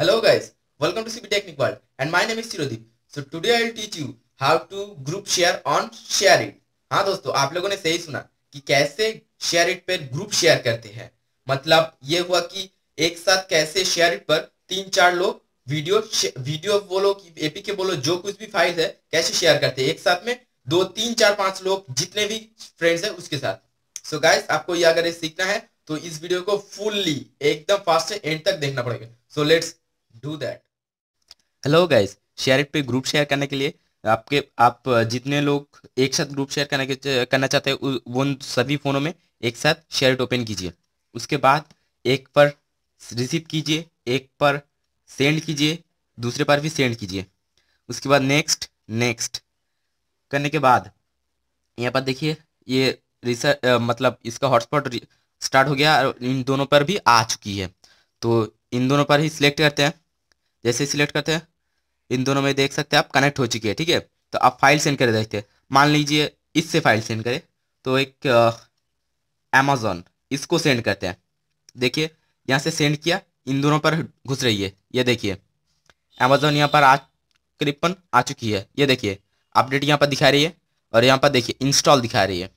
Hello guys, welcome to CB Technic World and my name is Chirodip. So today I will teach you how to group share on share it. हाँ दोस्तों आप लोगों ने सही सुना कि कैसे share it पर group share करते हैं मतलब ये हुआ कि एक साथ कैसे share it पर तीन चार लोग वीडियो वीडियो बोलो कि एपी के बोलो जो कुछ भी फाइल है कैसे शेयर करते हैं एक साथ में दो तीन चार पांच लोग जितने भी फ्रेंड्स हैं उसके साथ सो so गाइस आपको ये अगर ये सीखना है तो इस वीडियो को फुल्ली एकदम फास्ट से एंड तक देखना पड़ेगा so let's do that hello guys share it पे ग्रुप शेयर करने के लिए आपके आप जितने लोग एक साथ ग्रुप शेयर करने के करना चाहते हैं वो सभी फ़ोनों में एक साथ शेयर इट ओपन कीजिए उसके बाद एक पर रिसीव कीजिए एक पर सेंड कीजिए दूसरे पर भी सेंड कीजिए उसके बाद नेक्स्ट नेक्स्ट करने के बाद यहाँ पर देखिए ये रिसर्च मतलब इसका हॉटस्पॉट स्टार्ट हो गया और इन दोनों पर भी आ चुकी है तो इन दोनों पर ही सिलेक्ट करते हैं जैसे सिलेक्ट करते हैं इन दोनों में देख सकते हैं आप कनेक्ट हो चुकी है ठीक है तो आप फाइल सेंड कर देखते हैं मान लीजिए इससे फाइल सेंड करें तो एक अमेजोन इसको सेंड करते हैं देखिए यहाँ से सेंड किया इन दोनों पर घुस रही है ये देखिए अमेजोन यहाँ पर आ करीबन आ चुकी है ये देखिए अपडेट यहाँ पर दिखा रही है और यहाँ पर देखिए इंस्टॉल दिखा रही है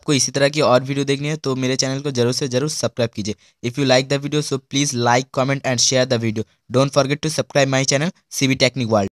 आपको इसी तरह की और वीडियो देखनी है तो मेरे चैनल को जरूर से जरूर सब्सक्राइब कीजिए if you like the video so please like comment and share the video don't forget to subscribe my channel C technique world